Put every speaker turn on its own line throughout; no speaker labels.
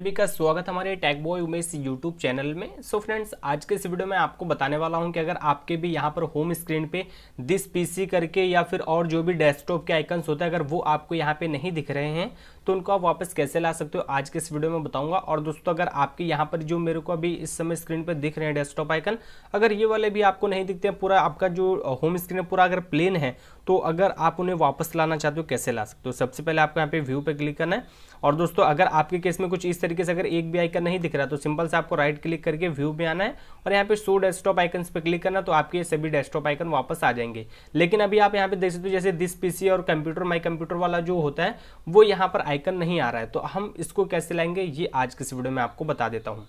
सभी का स्वागत हमारे tag boy Umesh YouTube channel में सो so फ्रेंड्स आज के इस वीडियो में आपको बताने वाला हूं कि अगर आपके भी यहां पर होम स्क्रीन पे दिस पीसी करके या फिर और जो भी डेस्कटॉप के आइकन्स होते हैं अगर वो आपको यहां पे नहीं दिख रहे हैं तो उनको आप वापस कैसे ला सकते हो आज के इस वीडियो में बताऊंगा और दोस्तों अगर आपके यहाँ पर जो मेरे को अभी इस समय स्क्रीन पर दिख रहे हैं डेस्कटॉप आइकन अगर ये वाले भी आपको नहीं दिखते हैं पूरा आपका जो होम स्क्रीन है पूरा अगर प्लेन है तो अगर आप उन्हें वापस लाना चाहते हो कैसे ला सकते हो सबसे पहले आपको यहाँ पे व्यू पे क्लिक करना है और दोस्तों अगर आपके केस में कुछ इस तरीके से अगर एक भी आइकन नहीं दिख रहा तो सिंपल से आपको राइट क्लिक करके व्यू में आना है और यहाँ पे शो डेस्कटॉप आइकन पे क्लिक करना तो आपके सभी डेस्कटॉप आइकन वापस आ जाएंगे लेकिन अभी आप यहाँ पे देख सकते हो जैसे दिस पीसी और कंप्यूटर माई कंप्यूटर वाला जो होता है वो यहाँ पर आइकन नहीं आ रहा है तो हम इसको कैसे लाएंगे ये आज के इस वीडियो में आपको बता देता हूँ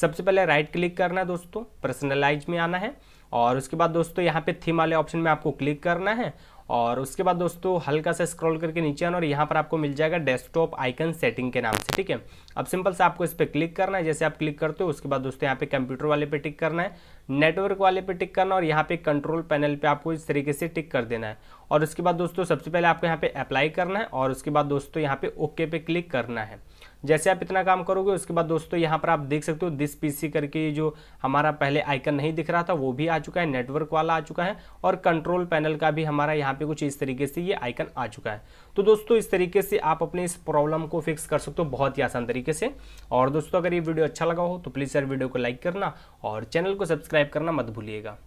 सबसे पहले राइट क्लिक करना है दोस्तों पर्सनलाइज में आना है और उसके बाद दोस्तों यहाँ पे थीम वाले ऑप्शन में आपको क्लिक करना है और उसके बाद दोस्तों हल्का सा स्क्रॉल करके नीचे आना और यहाँ पर आपको मिल जाएगा डेस्कटॉप आइकन सेटिंग के नाम से ठीक है अब सिंपल से आपको इस पर क्लिक करना है जैसे आप क्लिक करते हो उसके बाद दोस्तों यहाँ पे कंप्यूटर वाले पे टिक करना है नेटवर्क वाले पे टिक करना और यहाँ पे कंट्रोल पैनल पे आपको इस तरीके से टिक कर देना है और उसके बाद दोस्तों सबसे पहले आपको यहाँ पे अप्लाई करना है और उसके बाद दोस्तों यहाँ पे ओके पे क्लिक करना है जैसे आप इतना काम करोगे उसके बाद दोस्तों यहाँ पर आप देख सकते हो दिस पीसी करके जो हमारा पहले आइकन नहीं दिख रहा था वो भी आ चुका है नेटवर्क वाला आ चुका है और कंट्रोल पैनल का भी हमारा यहाँ पे कुछ इस तरीके से ये आइकन आ चुका है तो दोस्तों इस तरीके से आप अपने इस प्रॉब्लम को फिक्स कर सकते हो बहुत ही आसान तरीके से और दोस्तों अगर ये वीडियो अच्छा लगा हो तो प्लीज़ सर वीडियो को लाइक करना और चैनल को सब्सक्राइब करना मत भूलिएगा